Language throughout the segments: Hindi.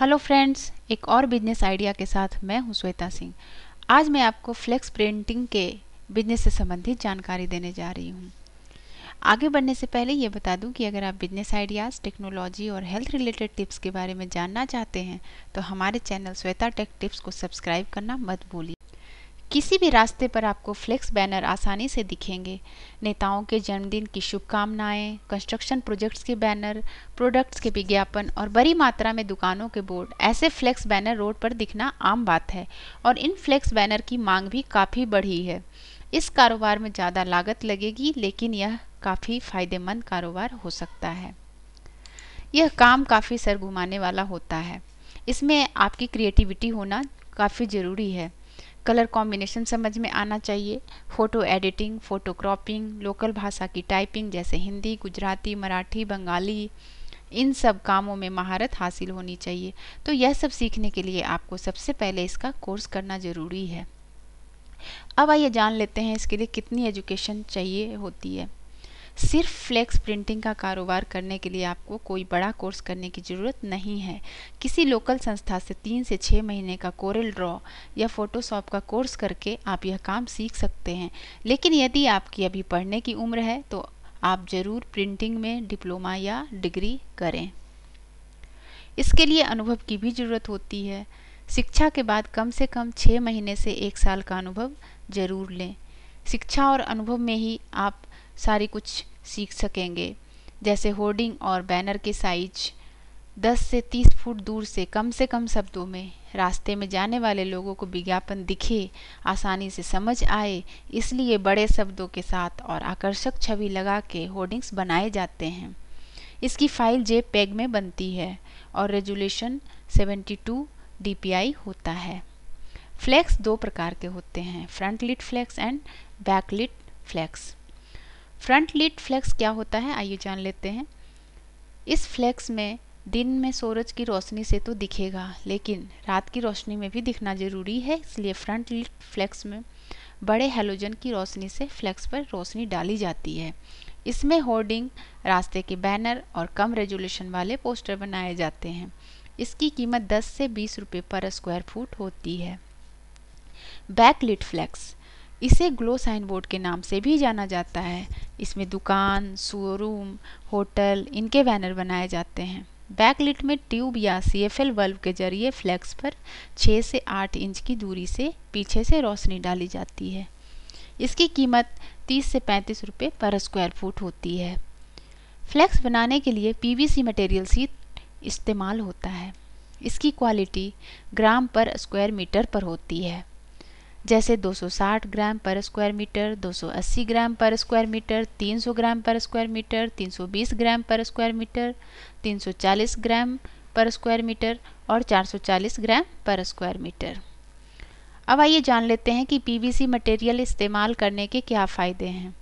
हेलो फ्रेंड्स एक और बिजनेस आइडिया के साथ मैं हूं श्वेता सिंह आज मैं आपको फ्लेक्स प्रिंटिंग के बिजनेस से संबंधित जानकारी देने जा रही हूं आगे बढ़ने से पहले ये बता दूं कि अगर आप बिजनेस आइडियाज़ टेक्नोलॉजी और हेल्थ रिलेटेड टिप्स के बारे में जानना चाहते हैं तो हमारे चैनल श्वेता टेक टिप्स को सब्सक्राइब करना मत भूलिए किसी भी रास्ते पर आपको फ्लेक्स बैनर आसानी से दिखेंगे नेताओं के जन्मदिन की शुभकामनाएं कंस्ट्रक्शन प्रोजेक्ट्स के बैनर प्रोडक्ट्स के विज्ञापन और बड़ी मात्रा में दुकानों के बोर्ड ऐसे फ्लेक्स बैनर रोड पर दिखना आम बात है और इन फ्लेक्स बैनर की मांग भी काफ़ी बढ़ी है इस कारोबार में ज़्यादा लागत लगेगी लेकिन यह काफ़ी फायदेमंद कारोबार हो सकता है यह काम काफ़ी सरगुमाने वाला होता है इसमें आपकी क्रिएटिविटी होना काफ़ी ज़रूरी है कलर कॉम्बिनेशन समझ में आना चाहिए photo editing photo cropping local भाषा की टाइपिंग जैसे हिंदी गुजराती मराठी बंगाली इन सब कामों में महारत हासिल होनी चाहिए तो यह सब सीखने के लिए आपको सबसे पहले इसका कोर्स करना ज़रूरी है अब आइए जान लेते हैं इसके लिए कितनी एजुकेशन चाहिए होती है सिर्फ फ्लेक्स प्रिंटिंग का कारोबार करने के लिए आपको कोई बड़ा कोर्स करने की ज़रूरत नहीं है किसी लोकल संस्था से तीन से छः महीने का कोरल ड्रॉ या फोटोशॉप का कोर्स करके आप यह काम सीख सकते हैं लेकिन यदि आपकी अभी पढ़ने की उम्र है तो आप ज़रूर प्रिंटिंग में डिप्लोमा या डिग्री करें इसके लिए अनुभव की भी ज़रूरत होती है शिक्षा के बाद कम से कम छः महीने से एक साल का अनुभव जरूर लें शिक्षा और अनुभव में ही आप सारी कुछ सीख सकेंगे जैसे होर्डिंग और बैनर के साइज 10 से 30 फुट दूर से कम से कम शब्दों में रास्ते में जाने वाले लोगों को विज्ञापन दिखे आसानी से समझ आए इसलिए बड़े शब्दों के साथ और आकर्षक छवि लगा के होर्डिंग्स बनाए जाते हैं इसकी फाइल जे पैग में बनती है और रेजुलेशन 72 डीपीआई होता है फ्लैक्स दो प्रकार के होते हैं front lit flex and back lit flex front lit flex क्या होता है आइए जान लेते हैं इस फ्लैक्स में दिन में सूरज की रोशनी से तो दिखेगा लेकिन रात की रोशनी में भी दिखना ज़रूरी है इसलिए फ्रंट लीड फ्लैक्स में बड़े हेलोजन की रोशनी से फ्लैक्स पर रोशनी डाली जाती है इसमें होर्डिंग रास्ते के बैनर और कम रेजोल्यूशन वाले पोस्टर बनाए जाते हैं इसकी कीमत 10 से 20 रुपए पर स्क्वायर फुट होती है बैक लिट फ्लैक्स इसे ग्लो साइन बोर्ड के नाम से भी जाना जाता है इसमें दुकान शोरूम होटल इनके बैनर बनाए जाते हैं बैकलिट में ट्यूब या सी एफ एल बल्ब के जरिए फ्लैक्स पर 6 से 8 इंच की दूरी से पीछे से रोशनी डाली जाती है इसकी कीमत 30 से पैंतीस रुपये पर स्क्वायर फुट होती है फ्लैक्स बनाने के लिए पीवीसी मटेरियल सीट इस्तेमाल होता है इसकी क्वालिटी ग्राम पर स्क्वायर मीटर पर होती है जैसे 260 ग्राम पर स्क्वायर मीटर 280 ग्राम पर स्क्वायर मीटर 300 ग्राम पर स्क्वायर मीटर 320 ग्राम पर स्क्वायर मीटर 340 ग्राम पर स्क्वायर मीटर और 440 ग्राम पर स्क्वायर मीटर अब आइए जान लेते हैं कि पीवीसी मटेरियल इस्तेमाल करने के क्या फ़ायदे हैं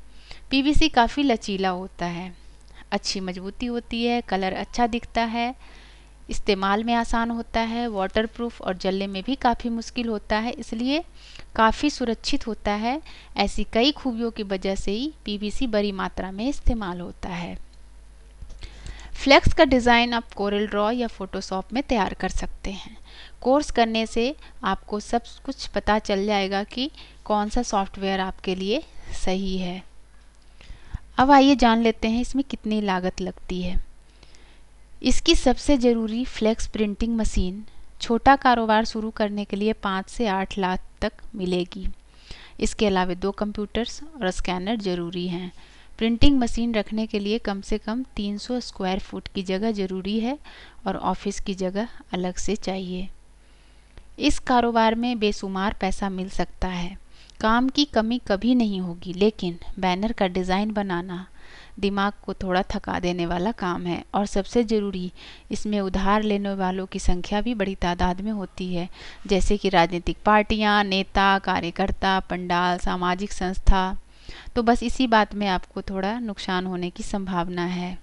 पीवीसी काफ़ी लचीला होता है अच्छी मजबूती होती है कलर अच्छा दिखता है इस्तेमाल में आसान होता है वाटरप्रूफ और जलने में भी काफ़ी मुश्किल होता है इसलिए काफ़ी सुरक्षित होता है ऐसी कई खूबियों की वजह से ही पीवीसी बड़ी मात्रा में इस्तेमाल होता है फ्लेक्स का डिज़ाइन आप कोरल ड्रॉ या फोटोशॉप में तैयार कर सकते हैं कोर्स करने से आपको सब कुछ पता चल जाएगा कि कौन सा सॉफ्टवेयर आपके लिए सही है अब आइए जान लेते हैं इसमें कितनी लागत लगती है इसकी सबसे ज़रूरी फ्लेक्स प्रिंटिंग मशीन छोटा कारोबार शुरू करने के लिए पाँच से आठ लाख तक मिलेगी इसके अलावा दो कंप्यूटर्स और स्कैनर ज़रूरी हैं प्रिंटिंग मशीन रखने के लिए कम से कम 300 स्क्वायर फुट की जगह ज़रूरी है और ऑफिस की जगह अलग से चाहिए इस कारोबार में बेशुमार पैसा मिल सकता है काम की कमी कभी नहीं होगी लेकिन बैनर का डिज़ाइन बनाना दिमाग को थोड़ा थका देने वाला काम है और सबसे ज़रूरी इसमें उधार लेने वालों की संख्या भी बड़ी तादाद में होती है जैसे कि राजनीतिक पार्टियाँ नेता कार्यकर्ता पंडाल सामाजिक संस्था तो बस इसी बात में आपको थोड़ा नुकसान होने की संभावना है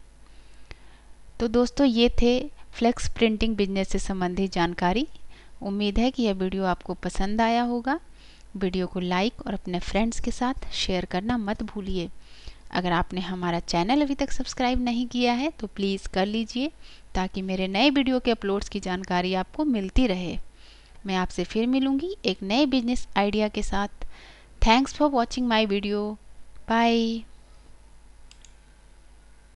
तो दोस्तों ये थे फ्लेक्स प्रिंटिंग बिजनेस से संबंधित जानकारी उम्मीद है कि यह वीडियो आपको पसंद आया होगा वीडियो को लाइक और अपने फ्रेंड्स के साथ शेयर करना मत भूलिए अगर आपने हमारा चैनल अभी तक सब्सक्राइब नहीं किया है तो प्लीज़ कर लीजिए ताकि मेरे नए वीडियो के अपलोड्स की जानकारी आपको मिलती रहे मैं आपसे फिर मिलूँगी एक नए बिजनेस आइडिया के साथ thanks for watching my video bye